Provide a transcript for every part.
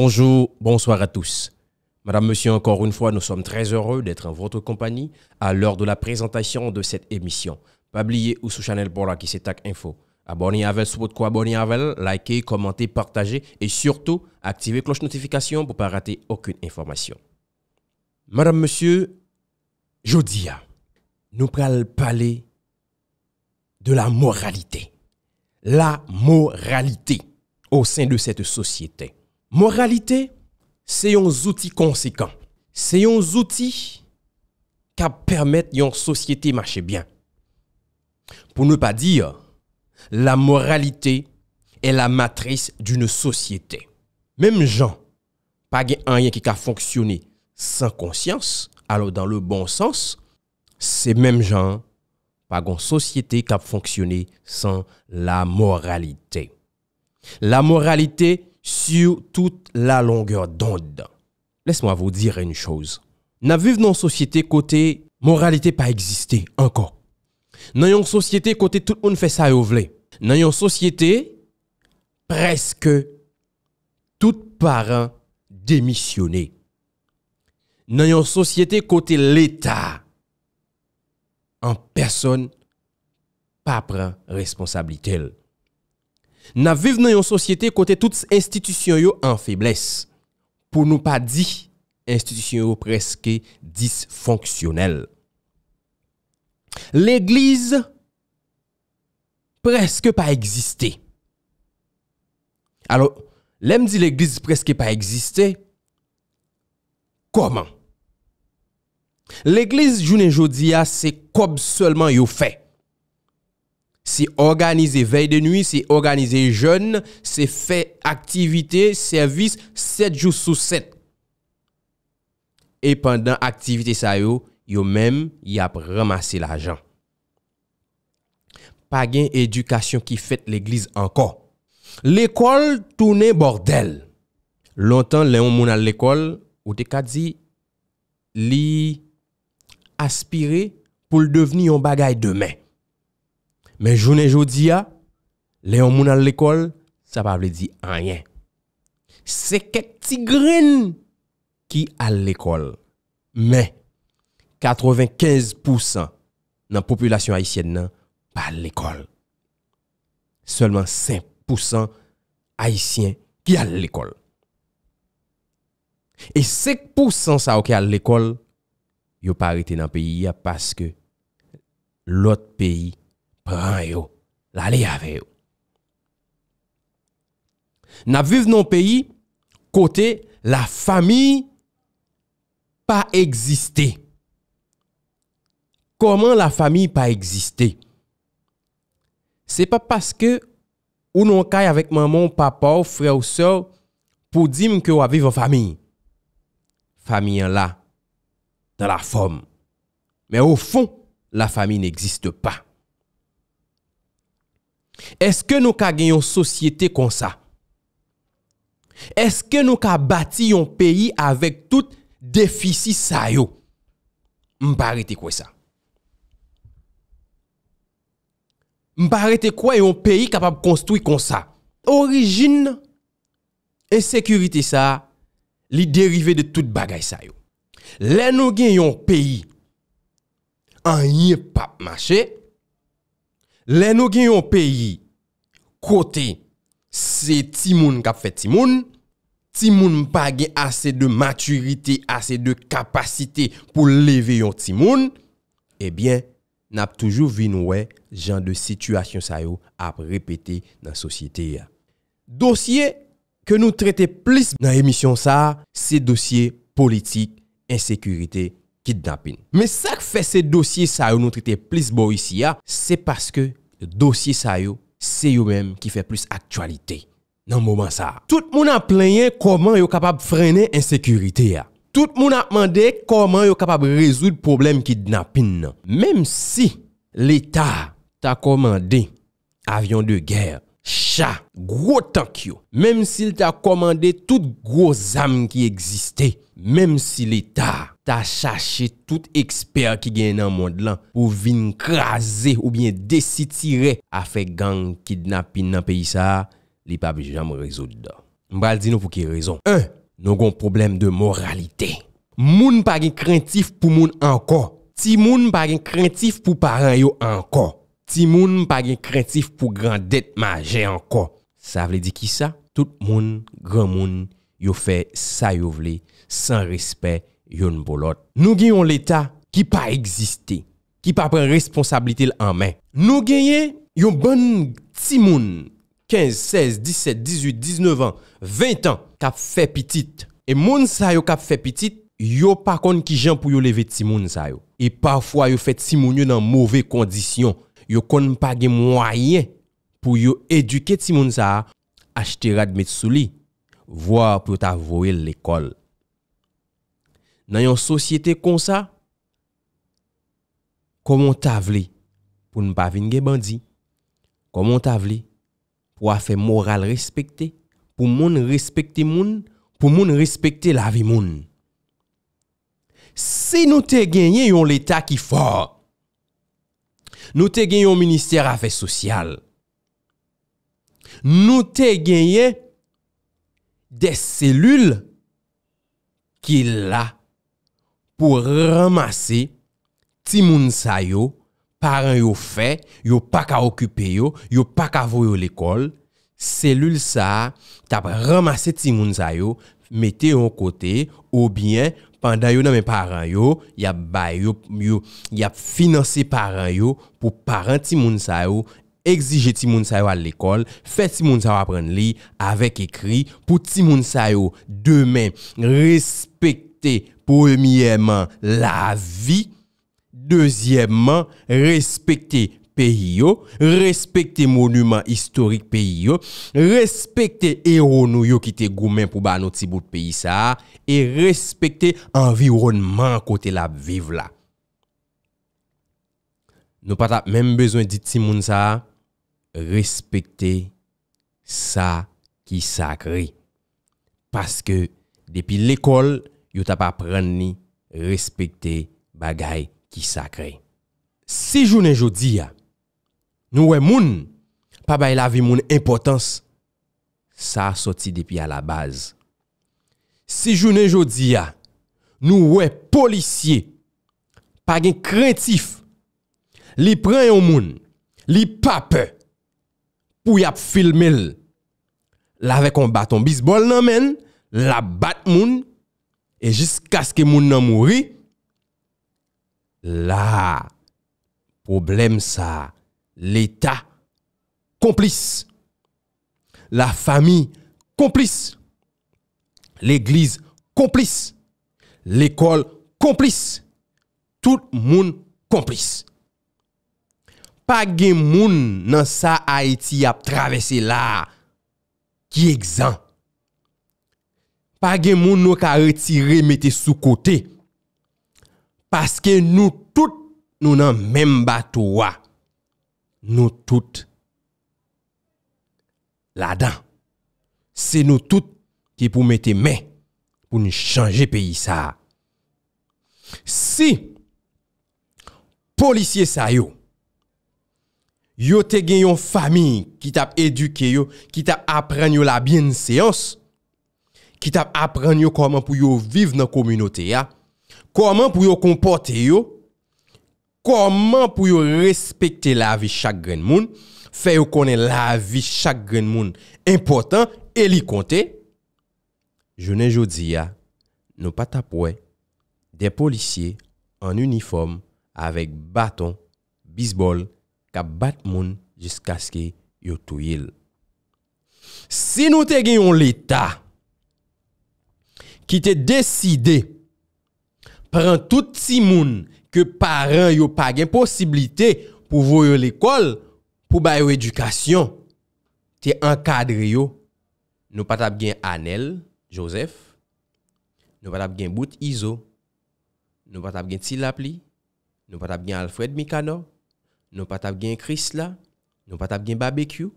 Bonjour, bonsoir à tous. Madame, monsieur, encore une fois, nous sommes très heureux d'être en votre compagnie à l'heure de la présentation de cette émission. Pas ou sous Chanel pour qui s'attaque info. Abonnez à vous votre quoi abonnez vous, likez, commentez, partagez et surtout activez cloche notification pour ne pas rater aucune information. Madame, monsieur, Jodia, nous allons parler de la moralité. La moralité au sein de cette société. Moralité, c'est un outil conséquent. C'est un outil qui permet à une société de marcher bien. Pour ne pas dire, la moralité est la matrice d'une société. Même gens, pas rien qui a fonctionné sans conscience, alors dans le bon sens, c'est mêmes gens, pas une société qui a fonctionné sans la moralité. La moralité, Sur tout la longeur d'onde. Lese mwa vou dire enn chouz. Na vive nan sosyete kote moralite pa egziste ankon. Nan yon sosyete kote tout moun fè sa yo vle. Nan yon sosyete preske tout paran demisyone. Nan yon sosyete kote l'eta. An person pa pran responsabli tel. Na vive nan yon sosyete kote touts institisyon yo enfibles. Pou nou pa di institisyon yo preske disfonksyonel. L'eglize preske pa egziste. Alo, lem di l'eglize preske pa egziste? Koman? L'eglize jounen jodi ya se kob selman yo fey. Se organize vey de nwi, se organize joun, se fe aktivite, servis, set jou sou set. E pandan aktivite sa yo, yo menm yap ramase la jan. Pagan edukasyon ki fète l'eglise ankon. L'ekol toune bordel. Lontan leon moun al l'ekol, ou dekadzi li aspiré pou l'deveni yon bagay demen. Men jounen joudiya, le yon moun al l'ekol, sa pa vle di anyen. Se kek ti grin ki al l'ekol. Men, 95% nan popolasyon Haitien nan, pa al l'ekol. Seleman 5% Haitien ki al l'ekol. E 5% sa ok al l'ekol, yo pa arite nan peyi ya paske lot peyi pran yo, la li ave yo. Nap viv nan peyi, kote, la fami pa egziste. Koman la fami pa egziste? Se pa paske, ou nan kay avik maman, papa, ou fre ou so, pou dim ke waviv an fami. Fami an la, dan la fom. Men ou fon, la fami negziste pa. La fami nan la fami. Eske nou ka gen yon sosyete kon sa? Eske nou ka bati yon peyi avèk tout defisi sa yo? Mparete kwe sa? Mparete kwe yon peyi kapab konstwi kon sa? Orijin e sekurite sa li derive de tout bagay sa yo. Le nou gen yon peyi anye pap mache, Len nou gen yon peyi kote se timoun kap fet timoun, timoun mpa gen ase de maturite, ase de kapasite pou leve yon timoun, ebyen, nap toujou vin wè jan de situasyon sa yo ap repete nan sosyete ya. Dosye ke nou trete plis nan emisyon sa, se dosye politik, insekurite, Mè sa k fè se dosye sa yo nou trite plis bo yisi ya, se paske dosye sa yo se yo mèm ki fè plis aktualite nan mouman sa. Tout mou nan plenye koman yo kapab frene ensekurite ya. Tout mou nan mande koman yo kapab rezou l problem ki dnapin nan. Mèm si l'Etat ta komande avyon de ger. Acha, gro tank yo, mem si l ta komande tout gro zam ki egziste, mem si l eta, ta chache tout eksper ki gen nan mond lan pou vin krasi ou bin desitire afe gang kidnapin nan peyisa, li pa bi jaman rezol do. Mbral di nou pou ki rezon. 1. Nou gon problem de moralite. Moun pa gen krentif pou moun ankon. Ti moun pa gen krentif pou paran yo ankon. Ti moun mpa gen kretif pou gran det maje ankon. Sa vle di ki sa? Tout moun, gran moun, yo fe sa yo vle, san respet yon bolot. Nou gen yon leta ki pa eksiste, ki pa pren responsabilite l'anmen. Nou gen yon bon ti moun, 15, 16, 17, 18, 19 an, 20 an, kap fe pitit. E moun sa yo kap fe pitit, yo pa kon ki jan pou yo leve ti moun sa yo. E pafwa yo fe ti moun yo nan mouve kondisyon. yo kon mpage mwaye pou yo eduke ti moun sa, achte radmetsou li, vwa pou ta vowe l'ekol. Nan yon sosyete kon sa, komon ta vle pou mpave nge bandi, komon ta vle pou afe moral respekte, pou moun respekte moun, pou moun respekte la vi moun. Se nou te genye yon leta ki fwa, Nou te genye yon minister afès sosyal. Nou te genye de selul ki la pou ramase timoun sa yo, paran yo fe, yo pa ka okupe yo, yo pa ka voyo l'ekol. Selul sa tap ramase timoun sa yo, mette yon kote ou bien pendant yo nan mes parents yo, y a bay yo yo financé parents yo pour parents ti yo exiger ti moun à l'école, faire ti moun sa yo apprendre li avec écrit pour ti moun sa yo demain respecter premièrement la vie, deuxièmement respecter peyi yo, respekte monument istorik peyi yo, respekte eronou yo ki te goumen pou ba anot si bout peyi sa, e respekte environman kote la viv la. Nou pat ap menm bezon dit si moun sa, respekte sa ki sakri. Paske depi lekol, yo tap ap pran ni respekte bagay ki sakri. Si jounen jo di ya, Nou we moun, pa bay la vi moun impotans, sa soti depi a la baz. Si jounen jodi ya, nou we polisye, pa gen krentif, li preyon moun, li pape, pou yap filmel, la ve kon baton bisbol nan men, la bat moun, e jiska ske moun nan mouri, la problem sa a. L'Eta, komplis. La fami, komplis. L'Eglise, komplis. L'Ekol, komplis. Tout moun, komplis. Pa gen moun nan sa Haiti ap travesse la, ki egzan. Pa gen moun nou ka retire mette sou kote. Paske nou tout nou nan memba tou wa. Nou tout la dan. Se nou tout ki pou mette men pou nou chanje peyi sa. Si polisye sa yo, yo te gen yon fami ki tap eduke yo, ki tap apren yo la bin seyons, ki tap apren yo koman pou yo viv nan kominote ya, koman pou yo kompote yo, Koman pou yo respekte la vi chakren moun, fe yo konen la vi chakren moun, impotant, elikonte? Jounen jodi ya, nou patapwe, de polisye, an uniform, avek baton, bisbol, ka bat moun, jiska ske yo touyil. Si nou te genyon l'Etat, ki te deside, pren tout si moun, ke paran yo pa gen posibilite pou voyo l'ekol, pou bayo edukasyon, te ankadri yo. Nou patap gen Anel, Joseph, nou patap gen Bout Izo, nou patap gen Tzilap li, nou patap gen Alfred Mikano, nou patap gen Chris la, nou patap gen Babek yo,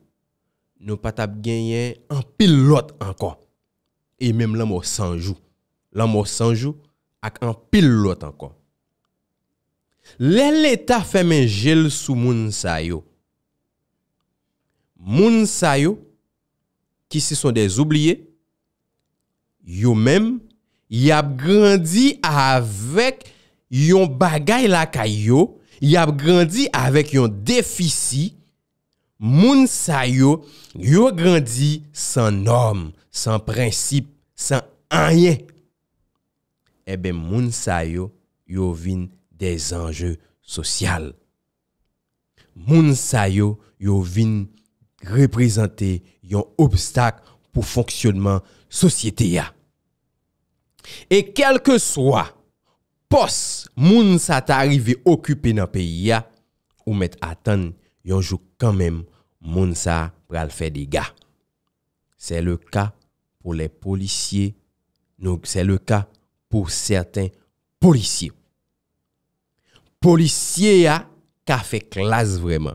nou patap gen yen an pil lot anko. E menm la mou sanjou. La mou sanjou ak an pil lot anko. Lè lè ta fè men jèl sou moun sa yo. Moun sa yo, ki si son dez oubliye, yo mèm, y ap grandi avèk yon bagay la ka yo, y ap grandi avèk yon defisi, moun sa yo, yo grandi san norm, san prinsip, san anyè. Ebe moun sa yo, yo vin genye. Des enjeu sosyal. Moun sa yo yo vin reprezenter yon obstak pou fonksyonman sosyete ya. E kelke swa, pos moun sa ta arrivi okupen nan peyi ya, ou met atan yon jou kanmem moun sa pral fè dega. Se le ka pou les polisye, nou se le ka pou certain polisye. Polisye ya ka fe klas vreman.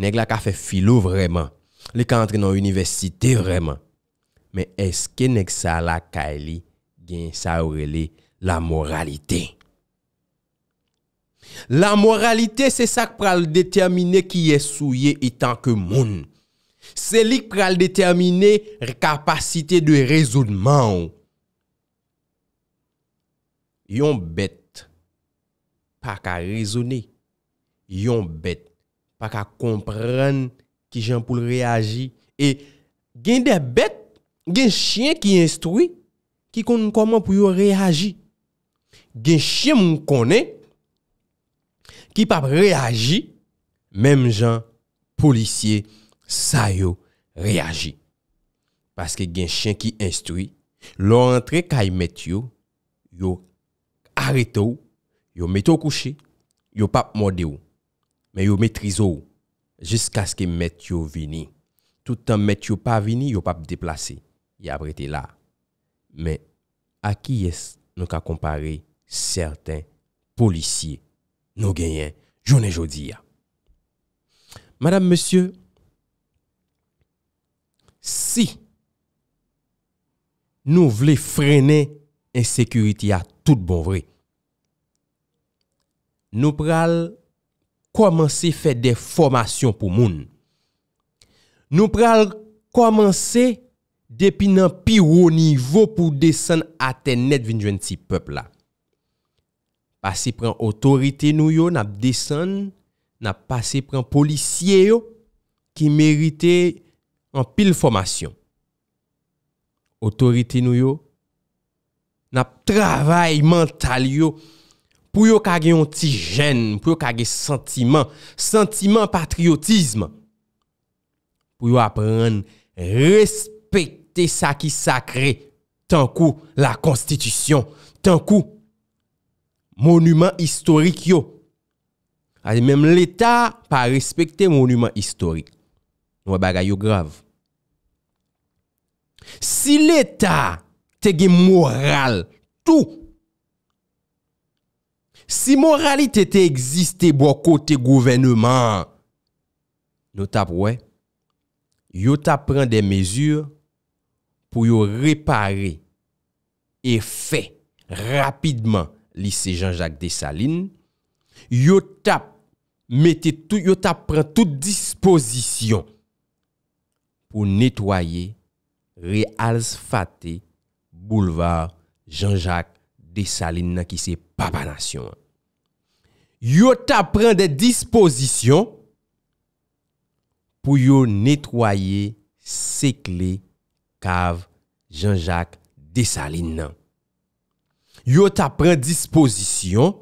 Neg la ka fe filo vreman. Li ka antre nan universite vreman. Men eske neg sa la ka e li gen sa oure li la moralite. La moralite se sak pral determine kiye souye itan ke moun. Se lik pral determine kapasite de rezounman ou. Yon bet. pa ka rezone yon bet, pa ka kompren ki jan pou reagi, e gen de bet, gen chien ki instrui, ki kon konman pou yo reagi. Gen chien moun konnen, ki pap reagi, menm jan polisye sa yo reagi. Paske gen chien ki instrui, lor entre kay met yo, yo areta ou, Yo meto kouche, yo pap mwode ou, men yo metrizo ou, jiska sken met yo vini. Toutan met yo pa vini, yo pap deplase. Ya brete la. Men, a ki yes nou ka kompare serten polisye nou genyen? Jounen jodi ya. Madame, monsieur, si nou vle frene ensekuriti ya tout bon vre, Nou pral komanse fe de fomasyon pou moun. Nou pral komanse depi nan pi wou nivou pou desen aten net vinjwen ti pepla. Pase pren otorite nou yo nap desen, nap pase pren polisye yo ki merite an pil fomasyon. Otorite nou yo nap travay mental yo Pou yo kage ontijen, pou yo kage sentiman, sentiman patriotisme. Pou yo apren, respekte saki sakre, tankou la konstitisyon, tankou monumen istorik yo. Azi, mem l'Etat pa respekte monumen istorik. Nou e baga yo grav. Si l'Etat tege moral tou, Si morali te te egziste bo kote gouvennman, yo tap wè, yo tap pren de mezur pou yo repare e fè rapidman lise Jean-Jacques Desalines, yo tap pren tout dispozisyon pou netwaye re alsfate boulevard Jean-Jacques Desaline nan ki se Papa Nasyon Yo ta pren de Dispozisyon Pou yo netwaye Sekle Kav Jean-Jacques Desaline nan Yo ta pren Dispozisyon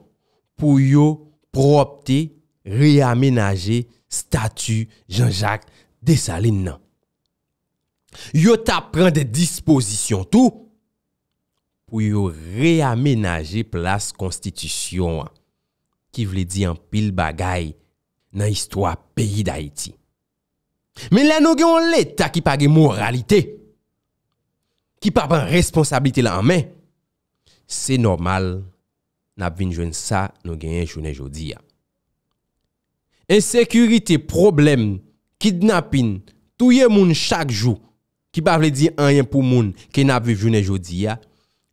Pou yo propte Reamenaje Statu Jean-Jacques Desaline nan Yo ta pren Dispozisyon tou pou yo re-amenaje plas konstitisyon an, ki vle di an pil bagay nan istwa peyi da iti. Men la nou gen yon leta ki pa gen moralite, ki pa pen responsabilite la anmen, se normal nap vin jwen sa nou gen yon jounen jodi ya. Ensekurite, problem, kidnapin, touye moun chak jou, ki pa vle di an yen pou moun ke nap vin jounen jodi ya,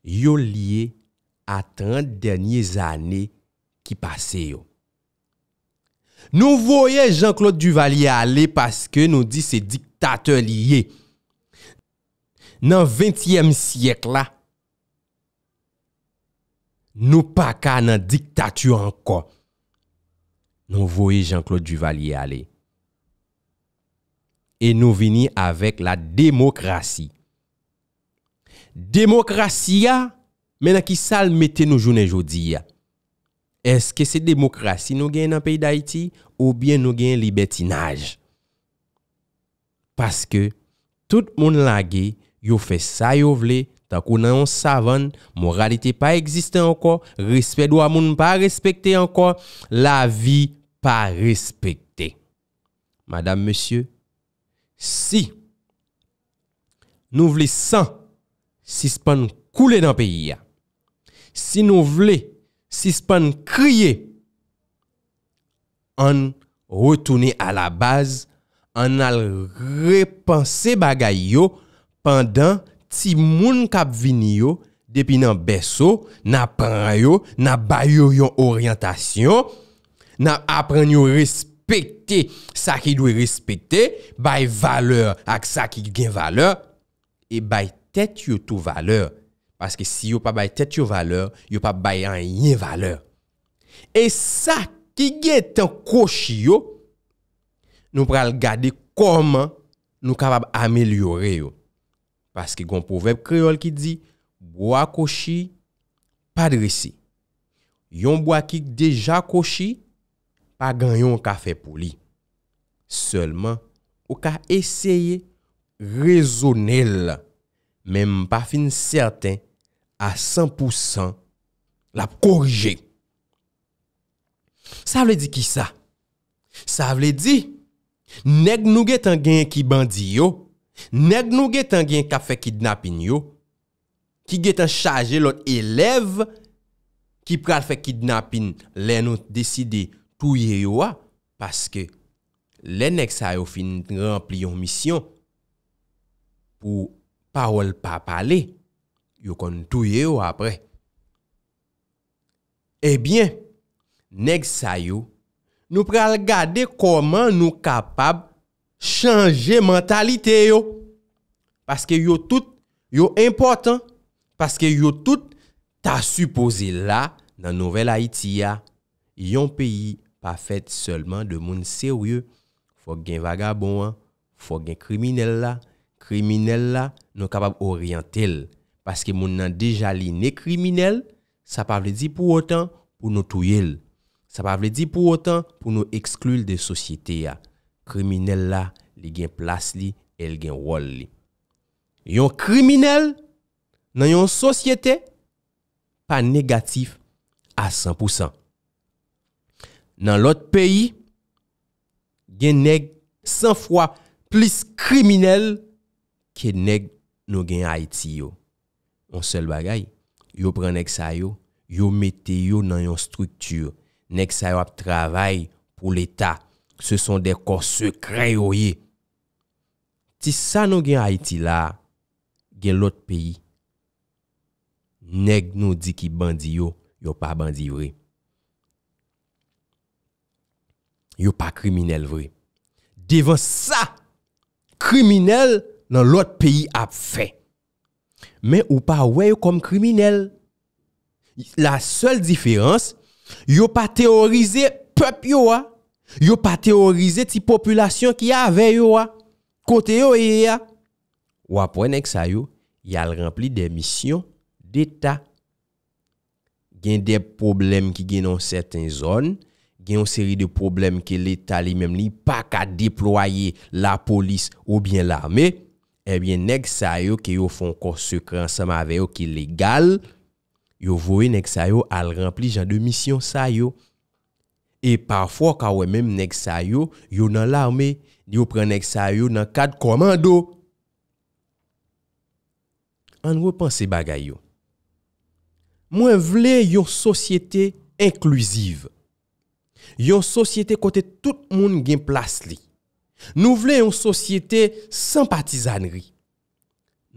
yo liye a 30 denye zane ki pase yo. Nou voye Jean-Claude Duvalier ale paske nou di se diktatel liye. Nan 20e siyek la, nou pa ka nan diktatyo anko. Nou voye Jean-Claude Duvalier ale. E nou vini avek la demokrasi. Demokrasiya men a ki sal mette nou jounen jodi ya. Eske se demokrasi nou gen nan peyi da iti ou bien nou gen libetinaj. Paske tout moun lage yo fe sa yo vle takou nan yon savan moralite pa egziste anko, respet dou a moun pa respekte anko, la vi pa respekte. Madame, Monsieur, si nou vle san, si s'pan koule dan peyi ya. Si nou vle, si s'pan kriye, an retouni a la baz, an al repanse bagay yo, pandan ti moun kap vini yo, depi nan beso, nan pran yo, nan bayo yon oryantasyon, nan apren yo respete sa ki dwe respete, bay valeur ak sa ki gen valeur, e bay tet yo tou valeur. Paske si yo pa bay tet yo valeur, yo pa bay anye valeur. E sa ki gen ten koshi yo, nou pral gade koman nou kapab amelyore yo. Paske gon pouvep kreol ki di, bo a koshi, padrisi. Yon bo a ki deja koshi, pa gan yon kafe pou li. Seleman, ou ka eseye rezone l la. men m pa fin certain a 100% la korje. Sa vle di ki sa? Sa vle di, neg nou gen tan gen ki bandi yo, neg nou gen tan gen ka fe kidnapin yo, ki gen tan chaje lot elev, ki pral fe kidnapin, le nou deside touye yo a, paske le nek sa yo fin rempli yon misyon pou apresen. Parol pa pale, yo kon touye yo apre. Ebyen, eh neg sa yo, nou pral gade koman nou kapab chanje mentalite yo. Paske yo tout yo importan, paske yo tout ta supose la nan Nouvel Haïti ya. Yon peyi pa fèt seulement de moun serye, fòk gen vagabon, fòk gen kriminel la. Kriminella nou kapab oryantel. Paske moun nan deja li ne kriminelle, sa pa vle di pou otan pou nou touyel. Sa pa vle di pou otan pou nou eksklul de sosyete ya. Kriminella li gen plas li, el gen wol li. Yon kriminelle nan yon sosyete, pa negatif a 100%. Nan lot peyi, gen neg 100 fwa plis kriminelle Kè neg nou gen Haiti yo. On sel bagay. Yo pren neg sa yo. Yo mete yo nan yon struktur. Neg sa yo ap travay pou l'Etat. Se son de kor sekre yo ye. Ti sa nou gen Haiti la, gen l'ot peyi. Neg nou di ki bandi yo, yo pa bandi vre. Yo pa kriminel vre. Devan sa, kriminel, nan lot peyi ap fe. Men ou pa wè yo kom kriminel. La sol diferans, yo pa teorize pep yo a. Yo pa teorize ti populasyon ki a ave yo a. Kote yo e ya. Ou apwen ek sa yo, yal rempli de misyon de ta. Gen de problem ki gen an certain zon, gen an seri de problem ki le ta li mem li pa ka deploye la polis ou bien la mey, ebyen nek sa yo ki yo fon kon sekran sa ma veyo ki legal, yo vouye nek sa yo al rempli jan de misyon sa yo. E parfwa kwa wè menm nek sa yo, yo nan l'arme, yo pren nek sa yo nan kad komando. An wè panse bagay yo. Mwen vle yo sosyete inkluiziv. Yo sosyete kote tout moun gen plas li. Nou vle yon sosyete San patizanri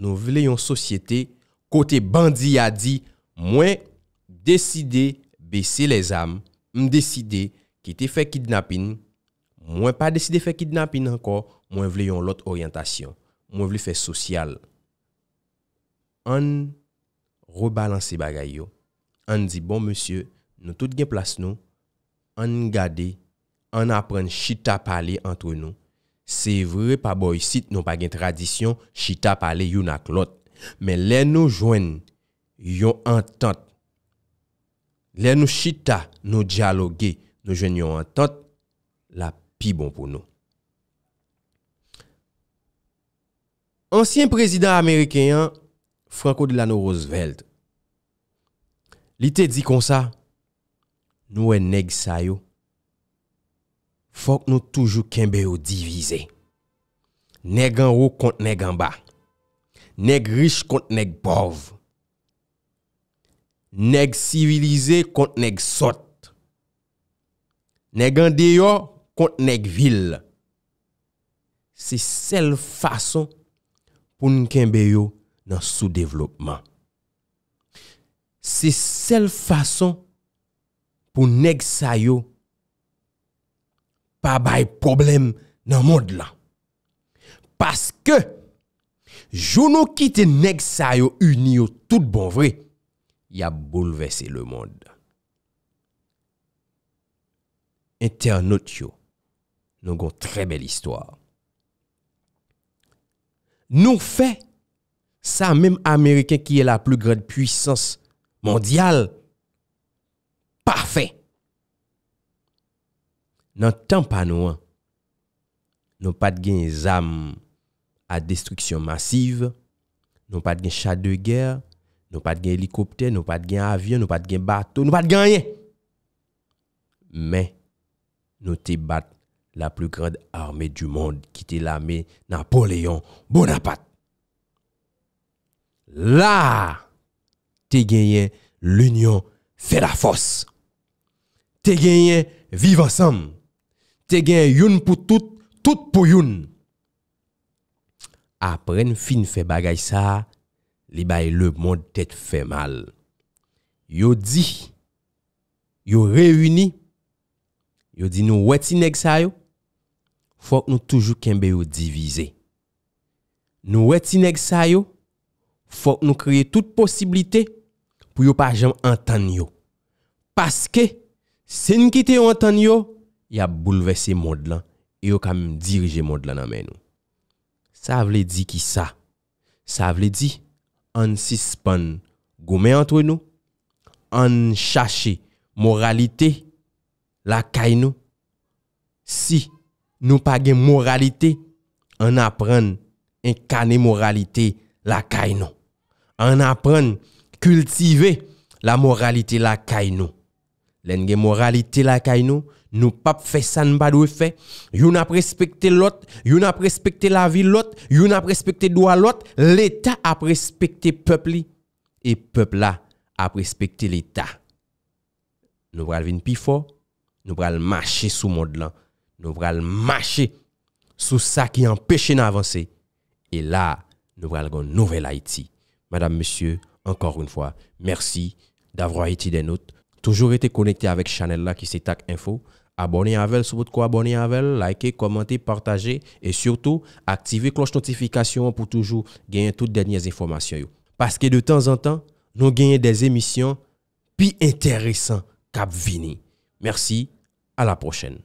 Nou vle yon sosyete Kote bandi ya di Mwen deside Besi les am Mwen deside Kite fe kidnapin Mwen pa deside fe kidnapin anko Mwen vle yon lot orientasyon Mwen vle fe sosyal An rebalanse bagay yo An di bon monsye Nou tout gen plas nou An nga de An apren chita pale entre nou Se vre pa boy sit nou pa gen tradisyon, chita pale yon ak lot. Men lè nou jwen yon antant. Lè nou chita nou djalogue, nou jwen yon antant, la pi bon pou nou. Ansyen prezident Amerikeyan, Franco Delano Roosevelt. Li te di kon sa, nou en neg sa yo. Fok nou toujou kembe yo divize. Neg anro kont neg anba. Neg rich kont neg bov. Neg civilize kont neg sot. Neg andeyo kont neg vil. Se sel fason pou nou kembe yo nan sou devlopman. Se sel fason pou nou neg sayo pa bay problem nan moun de la. Paske, jounou ki te neg sa yo uniyo tout bon vre, ya boulevesse le moun de la. Ete anot yo, nou goun tre bel istwa. Nou fe, sa menm Ameriken ki e la plou gred puissance mondial, pafe, Nan tan pa nou an, nou pat gen zanm a destriksyon masiv, nou pat gen chad de ger, nou pat gen helikopter, nou pat gen avion, nou pat gen bato, nou pat gen ye. Men nou te bat la plou kred arme di moun ki te lame nan poleyon bonapat. La te genye l'union fè la fos, te genye viv ansam. Se gen youn pou tout, tout pou youn. Aprene fin fe bagay sa, li bay le moun tet fe mal. Yo di, yo reyuni, yo di nou weti neg sa yo, fok nou toujou kenbe yo divize. Nou weti neg sa yo, fok nou kreye tout posibilite pou yo pa jem an tan yo. Paske, sen ki te an tan yo, ya boulevese mod lan, yo kam dirije mod lan anmen nou. Sa vle di ki sa? Sa vle di, an sispan gome antwen nou, an chache moralite la kay nou. Si nou page moralite, an apren inkane moralite la kay nou. An apren kultive la moralite la kay nou. Len gen moralite la kay nou, nous pas fait ça nous pas doit faire you a respecté l'autre you a respecté la vie l'autre you a respecté droit l'autre l'état a respecté peuple et peuple là a respecté l'état nous va venir plus fort nous va marcher sous monde là nous va marcher sous ça qui empêche d'avancer et là nous pral une nouvelle Haïti madame monsieur encore une fois merci d'avoir été des nôtres toujours été connecté avec Chanel là qui s'étale Info Abonnez vous, si vous à likez, commentez, partagez et surtout activez cloche notification pour toujours gagner toutes les dernières informations. Parce que de temps en temps, nous gagnons des émissions plus intéressantes qu'à venir. Merci, à la prochaine.